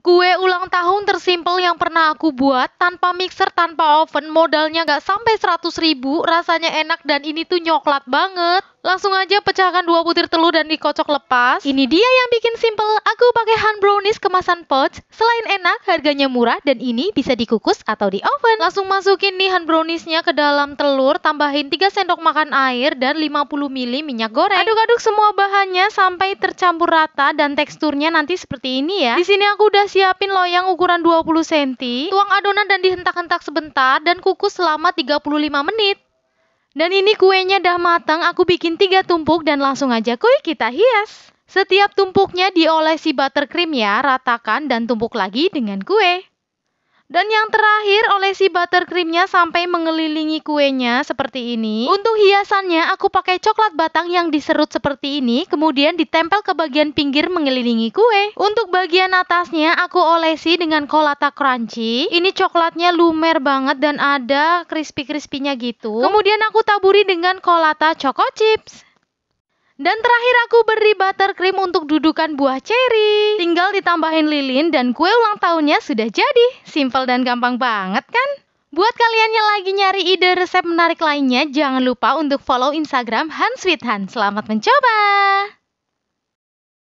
Kue ulang tahun tersimpel yang pernah aku buat tanpa mixer, tanpa oven, modalnya nggak sampai 100 ribu, rasanya enak dan ini tuh nyoklat banget. Langsung aja pecahkan dua butir telur dan dikocok lepas. Ini dia yang bikin simple. Aku pakai hand brownies kemasan pouch. Selain enak, harganya murah dan ini bisa dikukus atau di oven. Langsung masukin nih hand browniesnya ke dalam telur, tambahin 3 sendok makan air dan 50 ml minyak goreng. Aduk-aduk semua bahannya sampai tercampur rata dan teksturnya nanti seperti ini ya. Di sini aku udah siapin loyang ukuran 20 cm, tuang adonan dan dihentak-hentak sebentar dan kukus selama 35 menit. Dan ini kuenya dah matang, aku bikin 3 tumpuk dan langsung aja kue kita hias. Setiap tumpuknya diolesi buttercream ya, ratakan dan tumpuk lagi dengan kue. Dan yang terakhir olesi buttercreamnya sampai mengelilingi kuenya seperti ini. Untuk hiasannya aku pakai coklat batang yang diserut seperti ini, kemudian ditempel ke bagian pinggir mengelilingi kue. Untuk bagian atasnya aku olesi dengan kolata crunchy. Ini coklatnya lumer banget dan ada crispy-crispinya gitu. Kemudian aku taburi dengan kolata choco chips. Dan terakhir aku beri buttercream untuk dudukan buah ceri. Tinggal ditambahin lilin dan kue ulang tahunnya sudah jadi. Simple dan gampang banget kan? Buat kalian yang lagi nyari ide resep menarik lainnya, jangan lupa untuk follow Instagram Hans with Han. Selamat mencoba!